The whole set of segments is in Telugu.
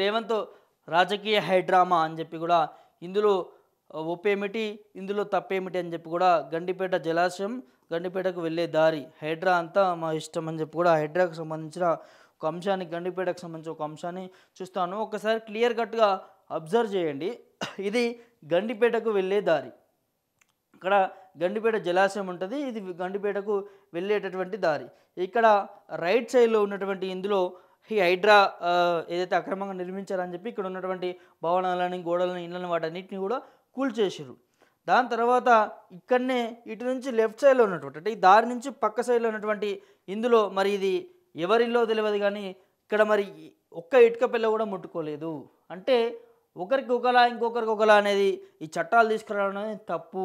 రేవంత్ రాజకీయ హైడ్రామా అని చెప్పి కూడా ఇందులో ఒప్పేమిటి ఇందులో తప్పేమిటి అని చెప్పి కూడా గండిపేట జలాశయం గండిపేటకు వెళ్ళే దారి హైడ్రా అంతా మా ఇష్టం అని చెప్పి కూడా హైడ్రాకు సంబంధించిన ఒక అంశాన్ని గండిపేటకు సంబంధించిన ఒక అంశాన్ని చూస్తాను ఒకసారి క్లియర్ కట్గా అబ్జర్వ్ చేయండి ఇది గండిపేటకు వెళ్ళే దారి ఇక్కడ గండిపేట జలాశయం ఉంటుంది ఇది గండిపేటకు వెళ్ళేటటువంటి దారి ఇక్కడ రైట్ సైడ్లో ఉన్నటువంటి ఇందులో ఈ హైడ్రా ఏదైతే అక్రమంగా నిర్మించారని చెప్పి ఇక్కడ ఉన్నటువంటి భవనాలని గోడలని ఇళ్ళని వాటన్నిటిని కూడా కూల్చేసారు దాని తర్వాత ఇక్కడనే ఇటు నుంచి లెఫ్ట్ సైడ్లో ఉన్నటువంటి అంటే ఈ దారి నుంచి పక్క సైడ్లో ఉన్నటువంటి ఇందులో మరి ఇది ఎవరిలో తెలియదు కానీ ఇక్కడ మరి ఒక్క ఇటుక పిల్ల కూడా ముట్టుకోలేదు అంటే ఒకరికి ఒకలా ఇంకొకరికి ఒకలా అనేది ఈ చట్టాలు తీసుకురావడం అనేది తప్పు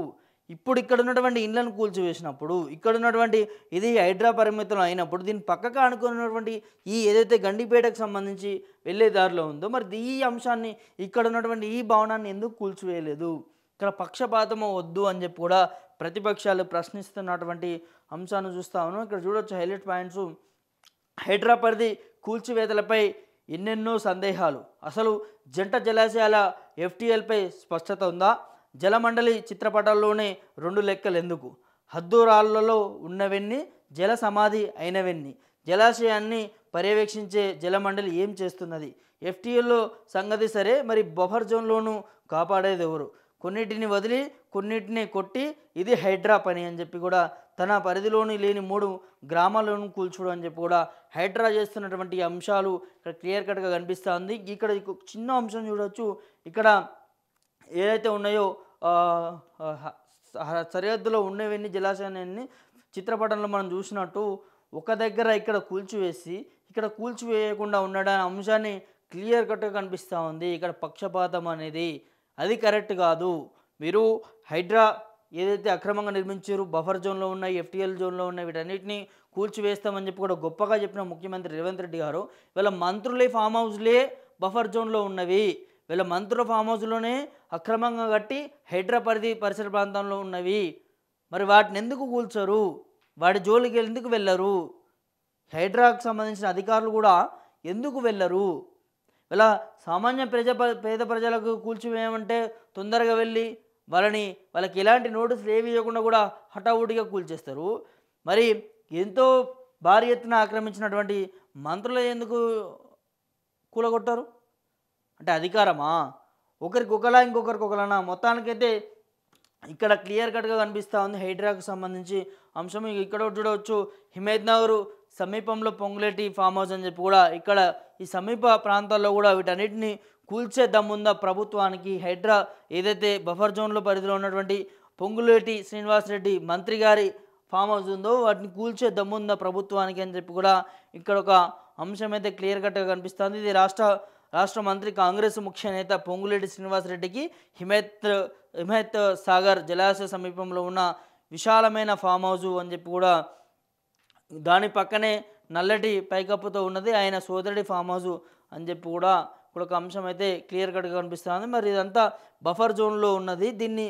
ఇప్పుడు ఇక్కడ ఉన్నటువంటి ఇండ్లను కూల్చివేసినప్పుడు ఇక్కడ ఉన్నటువంటి ఇది హైడ్రా పరిమితులు అయినప్పుడు దీని పక్కకు ఆనుకున్నటువంటి ఈ ఏదైతే గండిపేటకు సంబంధించి వెళ్ళే దారిలో ఉందో మరి ఈ అంశాన్ని ఇక్కడ ఉన్నటువంటి ఈ భవనాన్ని ఎందుకు కూల్చివేయలేదు ఇక్కడ పక్షపాతము వద్దు అని చెప్పి కూడా ప్రతిపక్షాలు ప్రశ్నిస్తున్నటువంటి అంశాన్ని చూస్తాను ఇక్కడ చూడొచ్చు హైలైట్ పాయింట్స్ హైడ్రా పరిధి కూల్చివేతలపై ఎన్నెన్నో సందేహాలు అసలు జంట జలాశయాల ఎఫ్టీఎల్పై స్పష్టత ఉందా జలమండలి చిత్రపటాల్లోనే రెండు లెక్కలు ఎందుకు హద్దురాళ్లలో ఉన్నవెన్ని జల సమాధి అయినవెన్ని జలాశయాన్ని పర్యవేక్షించే జలమండలి ఏం చేస్తున్నది ఎఫ్టీఎల్లో సంగతి సరే మరి బఫర్ జోన్లోనూ కాపాడేది ఎవరు కొన్నిటిని వదిలి కొన్నిటిని కొట్టి ఇది హైడ్రా పని అని చెప్పి కూడా తన పరిధిలోని లేని మూడు గ్రామాలను కూల్చడం అని చెప్పి కూడా హైడ్రా చేస్తున్నటువంటి అంశాలు ఇక్కడ క్లియర్ కట్గా కనిపిస్తూ ఉంది ఇక్కడ చిన్న అంశం చూడవచ్చు ఇక్కడ ఏదైతే ఉన్నాయో సరిహద్దులో ఉన్నవన్నీ జలాశయాన్ని చిత్రపటంలో మనం చూసినట్టు ఒక దగ్గర ఇక్కడ కూల్చివేసి ఇక్కడ కూల్చివేయకుండా ఉండడానికి అంశాన్ని క్లియర్ కట్గా కనిపిస్తూ ఉంది ఇక్కడ పక్షపాతం అనేది అది కరెక్ట్ కాదు మీరు హైడ్రా ఏదైతే అక్రమంగా నిర్మించారు బఫర్ జోన్లో ఉన్నాయి ఎఫ్టీఎల్ జోన్లో ఉన్నాయి వీటన్నిటిని కూల్చివేస్తామని చెప్పి కూడా గొప్పగా చెప్పిన ముఖ్యమంత్రి రేవంత్ రెడ్డి గారు ఇవాళ మంత్రులే ఫామ్ హౌస్లే బఫర్ జోన్లో ఉన్నవి వీళ్ళ మంత్రుల ఫామ్ హౌస్లోనే అక్రమంగా కట్టి హైదరాబాద్ పరిసర ప్రాంతంలో ఉన్నవి మరి వాటిని ఎందుకు కూల్చరు వాడి జోలికి ఎందుకు వెళ్ళరు హైడ్రాకు సంబంధించిన అధికారులు కూడా ఎందుకు వెళ్ళరు ఇలా సామాన్య ప్రజ పేద ప్రజలకు కూల్చివేయమంటే తొందరగా వెళ్ళి వాళ్ళని వాళ్ళకి ఎలాంటి నోటీసులు ఏవి ఇవ్వకుండా కూడా హఠావుడిగా కూల్చేస్తారు మరి ఎంతో భారీ ఎత్తున ఆక్రమించినటువంటి మంత్రులు ఎందుకు కూలగొట్టారు అంటే అధికారమా ఒకరికి ఒకలా ఇంకొకరికి ఒకలానా మొత్తానికైతే ఇక్కడ క్లియర్ కట్గా కనిపిస్తూ ఉంది హైడ్రాకు సంబంధించి అంశం ఇక్కడ చూడవచ్చు హిమేద్ నగర్ సమీపంలో పొంగులేటి ఫామ్ హౌస్ అని చెప్పి కూడా ఇక్కడ ఈ సమీప ప్రాంతాల్లో కూడా వీటన్నిటిని కూల్చే దమ్ముందా ప్రభుత్వానికి హైడ్రా ఏదైతే బఫర్ జోన్లో పరిధిలో ఉన్నటువంటి పొంగులేటి శ్రీనివాసరెడ్డి మంత్రి గారి ఫామ్ హౌస్ ఉందో వాటిని కూల్చే దమ్ముందా ప్రభుత్వానికి అని చెప్పి కూడా ఇక్కడ ఒక అంశం అయితే క్లియర్ కట్గా కనిపిస్తుంది ఇది రాష్ట్ర రాష్ట్ర మంత్రి కాంగ్రెస్ ముఖ్య నేత పొంగులేటి శ్రీనివాసరెడ్డికి హిమేత్ హిమేత్ సాగర్ జలాశయ సమీపంలో ఉన్న విశాలమైన ఫామ్ హౌజు అని చెప్పి కూడా దాని పక్కనే నల్లటి పైకప్పుతో ఉన్నది ఆయన సోదరుడి ఫామ్ హౌజు అని చెప్పి కూడా ఇప్పుడు ఒక అంశం అయితే క్లియర్ కట్గా కనిపిస్తుంది మరి ఇదంతా బఫర్ జోన్లో ఉన్నది దీన్ని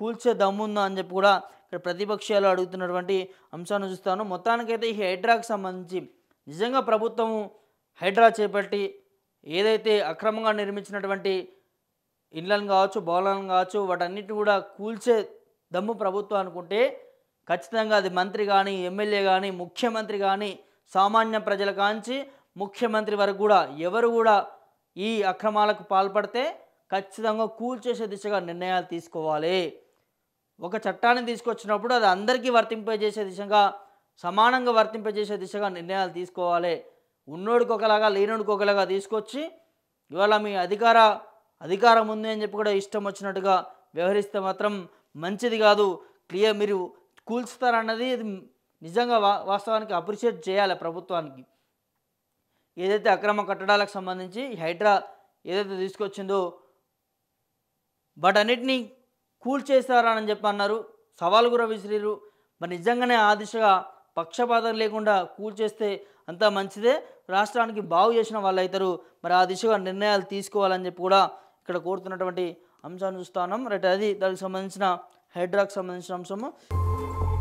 కూల్చే దమ్ముందా అని చెప్పి కూడా ఇక్కడ ప్రతిపక్షాలు అడుగుతున్నటువంటి అంశాన్ని చూస్తాను మొత్తానికైతే ఈ హైడ్రాకు సంబంధించి నిజంగా ప్రభుత్వము హైడ్రా చేపట్టి ఏదైతే అక్రమంగా నిర్మించినటువంటి ఇళ్ళను కావచ్చు భవనాలను కావచ్చు వాటన్నిటి కూడా కూల్చే దమ్ము ప్రభుత్వం అనుకుంటే ఖచ్చితంగా అది మంత్రి కానీ ఎమ్మెల్యే కానీ ముఖ్యమంత్రి కానీ సామాన్య ప్రజల కాంచి ముఖ్యమంత్రి వరకు కూడా ఎవరు కూడా ఈ అక్రమాలకు పాల్పడితే ఖచ్చితంగా కూల్చేసే దిశగా నిర్ణయాలు తీసుకోవాలి ఒక చట్టాన్ని తీసుకొచ్చినప్పుడు అది అందరికీ వర్తింపజేసే దిశగా సమానంగా వర్తింపజేసే దిశగా నిర్ణయాలు తీసుకోవాలి ఉన్నోడికి ఒకలాగా లేనోడికి ఒకలాగా తీసుకొచ్చి ఇవాళ మీ అధికార అధికారం ఉంది అని చెప్పి కూడా ఇష్టం వచ్చినట్టుగా వ్యవహరిస్తే మాత్రం మంచిది కాదు క్లియర్ మీరు కూల్చుతారన్నది ఇది నిజంగా వా వాస్తవానికి అప్రిషియేట్ చేయాలి ప్రభుత్వానికి ఏదైతే అక్రమ కట్టడాలకు సంబంధించి హైడ్రా ఏదైతే తీసుకొచ్చిందో బట్ వాటన్నిటినీ కూల్చేస్తారని చెప్పి అన్నారు సవాలు కూడా విసిరిరు మరి నిజంగానే ఆ దిశగా పక్షపాతం లేకుండా కూల్చేస్తే అంతా మంచిదే రాష్ట్రానికి బాగు చేసిన వాళ్ళు అవుతారు మరి ఆ దిశగా నిర్ణయాలు తీసుకోవాలని చెప్పి కూడా ఇక్కడ కోరుతున్నటువంటి అంశాన్ని చూస్తున్నాం రైట్ అది దానికి సంబంధించిన హైడ్రాకు సంబంధించిన అంశము